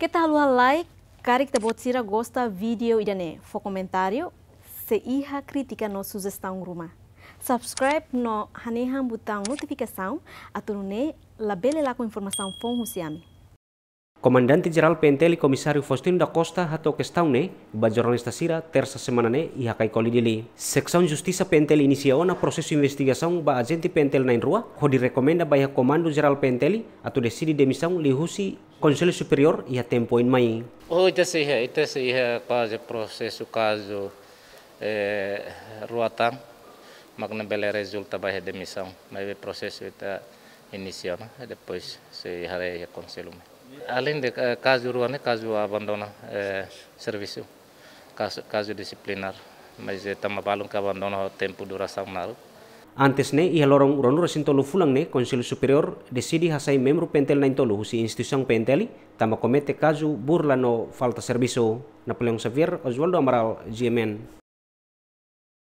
Kita halua like, cari te bot a gosta vídeo idane. Fo comentário, se iha crítica no sugestão gruma. Subscribe no haneham botão notificação, atunune labela lá com informação fom husiami. Comandante geral Penteli Komisário Faustino da Costa hatou questão né, ba sira, terça semana né e hakai colidili. Secção Justiça Penteli iniciou na processo de investigação ba agente Pentel na rua, que recomenda ba Comando-Geral Penteli atu decide demissão lihusi Conselho Superior e a tempo em mai. Oh, ita se é, eh, ita é eh, quase processo caso eh, ruatang, magna bela resulta ba demissão, mas o processo está iniciou, né? depois se harei a conselho. além de caso urbano, caso abandona é, e, serviço, caso, caso disciplinar, mas estamos falando que abandona o tempo duração Antes Antesne iha lorong uronu resintolu fulang ne Konsil Superior desidi hasai membro pentel na intolu si institusion penteli tama komete kazu burla no falta serviso. Napoleon Xavier, Oswaldo Amaral, GMN.